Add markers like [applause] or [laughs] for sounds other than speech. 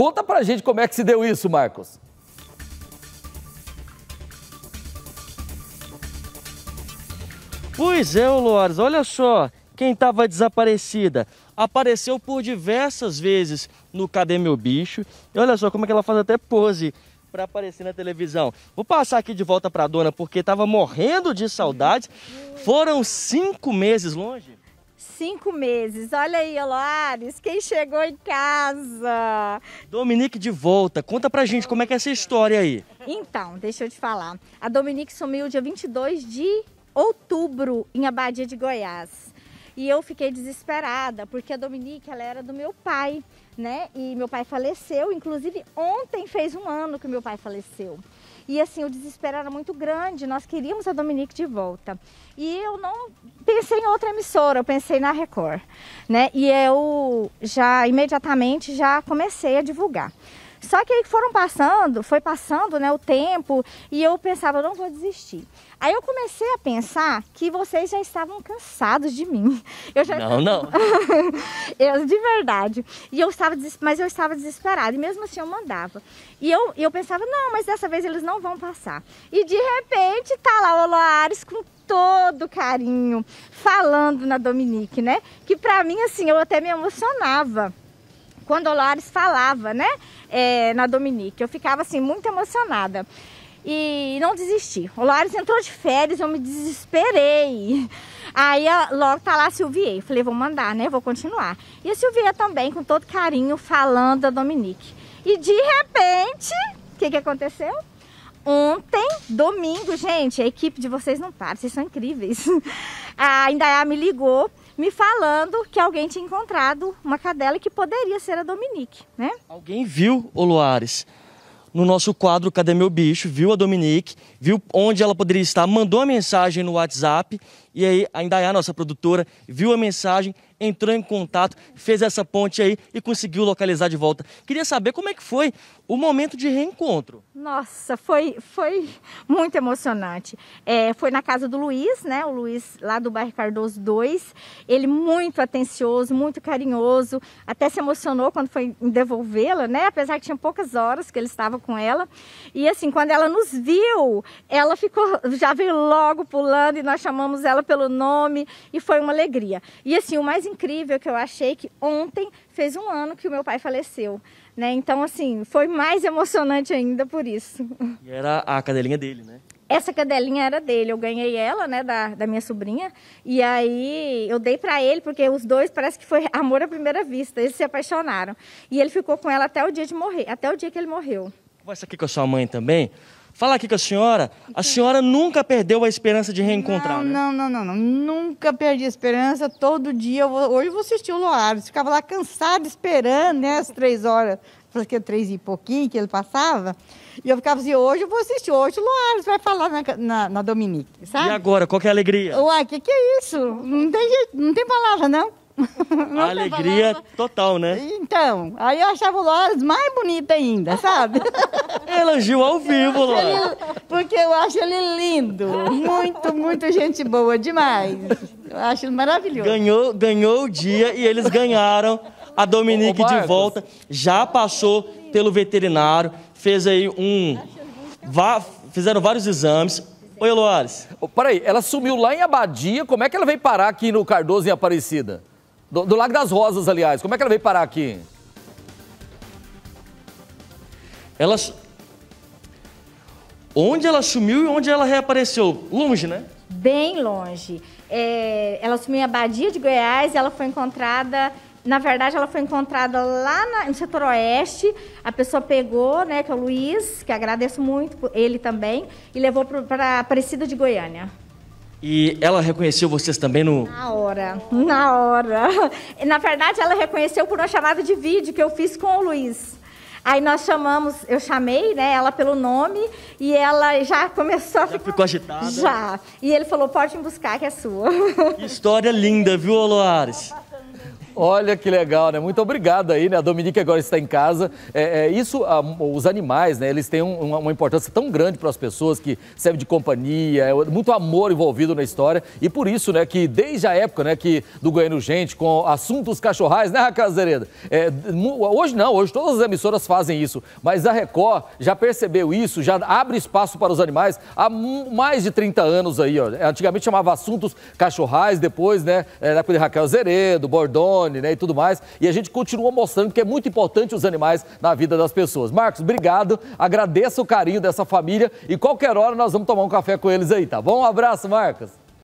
Conta pra gente como é que se deu isso, Marcos. Pois é, Lores, olha só, quem estava desaparecida apareceu por diversas vezes no Cadê Meu Bicho. E olha só como é que ela faz até pose para aparecer na televisão. Vou passar aqui de volta para a dona porque estava morrendo de saudade. Foram cinco meses longe cinco meses. Olha aí, Loares, quem chegou em casa. Dominique de volta. Conta pra gente como é que é essa história aí. Então, deixa eu te falar. A Dominique sumiu dia 22 de outubro em Abadia de Goiás. E eu fiquei desesperada, porque a Dominique, ela era do meu pai, né? E meu pai faleceu, inclusive ontem fez um ano que meu pai faleceu. E assim, o desespero era muito grande, nós queríamos a Dominique de volta. E eu não pensei em outra emissora, eu pensei na Record, né? E eu já imediatamente já comecei a divulgar. Só que aí foram passando, foi passando né, o tempo e eu pensava, não vou desistir. Aí eu comecei a pensar que vocês já estavam cansados de mim. [laughs] Eu já não, não. [laughs] eu, de verdade. E eu estava, mas eu estava desesperada. E mesmo assim eu mandava. E eu, eu pensava, não, mas dessa vez eles não vão passar. E de repente tá lá o Loares com todo carinho, falando na Dominique, né? Que para mim, assim, eu até me emocionava quando o Lares falava, né, é, na Dominique. Eu ficava assim muito emocionada e não desisti. O Lares entrou de férias, eu me desesperei. Aí logo tá lá a Silvier. Falei, vou mandar, né? Vou continuar. E a Silvier também, com todo carinho, falando a Dominique. E de repente, o que, que aconteceu? Ontem, domingo, gente, a equipe de vocês não para, vocês são incríveis. [laughs] A Indaiá me ligou me falando que alguém tinha encontrado uma cadela que poderia ser a Dominique, né? Alguém viu o Luares no nosso quadro Cadê Meu Bicho, viu a Dominique, viu onde ela poderia estar, mandou a mensagem no WhatsApp e aí é a Indaiá, nossa produtora, viu a mensagem, entrou em contato, fez essa ponte aí e conseguiu localizar de volta. Queria saber como é que foi o momento de reencontro. Nossa, foi, foi muito emocionante. É, foi na casa do Luiz, né? O Luiz lá do bairro Cardoso 2. Ele muito atencioso, muito carinhoso, até se emocionou quando foi devolvê-la, né? Apesar que tinha poucas horas que ele estava com ela. E assim, quando ela nos viu, ela ficou, já veio logo pulando e nós chamamos ela pelo nome e foi uma alegria. E assim, o mais incrível que eu achei que ontem fez um ano que o meu pai faleceu, né? Então, assim, foi mais emocionante ainda por isso. E era a cadelinha dele, né? Essa cadelinha era dele, eu ganhei ela, né, da, da minha sobrinha, e aí eu dei para ele, porque os dois parece que foi amor à primeira vista, eles se apaixonaram. E ele ficou com ela até o dia de morrer, até o dia que ele morreu. Conversa aqui com a sua mãe também, Fala aqui com a senhora. A senhora nunca perdeu a esperança de reencontrar, não, né? Não, não, não, não. Nunca perdi a esperança. Todo dia, eu vou, hoje eu vou assistir o Luar. ficava lá cansada, esperando, né? As três horas, porque três e pouquinho que ele passava. E eu ficava assim, hoje eu vou assistir, hoje o Luares vai falar na, na, na, Dominique, sabe? E agora, qual que é a alegria? Uai, o que, que é isso? Não tem, jeito, não tem palavra, não. [laughs] Não Alegria total, né? Então, aí eu achava o Loras mais bonito ainda, sabe? [laughs] Elogio ao vivo, Loras. Porque eu acho ele lindo. Muito, muito gente boa demais. Eu acho maravilhoso. Ganhou, ganhou o dia e eles ganharam a Dominique de volta. Já passou pelo veterinário, fez aí um. Vá, fizeram vários exames. Oi, Loares. Oh, peraí, ela sumiu lá em Abadia. Como é que ela veio parar aqui no Cardoso em Aparecida? Do, do Lago das Rosas, aliás. Como é que ela veio parar aqui? Elas. Onde ela sumiu e onde ela reapareceu? Longe, né? Bem longe. É... Ela sumiu em Abadia de Goiás, ela foi encontrada na verdade, ela foi encontrada lá no setor oeste. A pessoa pegou, né, que é o Luiz, que agradeço muito ele também, e levou para a Aparecida de Goiânia. E ela reconheceu vocês também no. Na hora, na hora. Na verdade, ela reconheceu por uma chamada de vídeo que eu fiz com o Luiz. Aí nós chamamos, eu chamei né, ela pelo nome e ela já começou já a ficar... ficou agitada? Já. E ele falou, pode me buscar que é sua. Que história linda, viu, Loares? [laughs] Olha que legal, né? Muito obrigado aí, né? A Dominique agora está em casa. É, é isso, a, os animais, né? Eles têm um, uma, importância tão grande para as pessoas que servem de companhia, é muito amor envolvido na história. E por isso, né, que desde a época, né, que do Goiano Gente, com assuntos cachorrais, né, Raquel Zereda? É, hoje não, hoje todas as emissoras fazem isso. Mas a Record já percebeu isso, já abre espaço para os animais há mais de 30 anos aí, ó. Antigamente chamava assuntos cachorrais, depois, né? É, na época de Raquel Zeredo, Bordon drone, né, e tudo mais. E a gente continua mostrando que é muito importante os animais na vida das pessoas. Marcos, obrigado. Agradeço o carinho dessa família e qualquer hora nós vamos tomar um café com eles aí, tá bom? Um abraço, Marcos.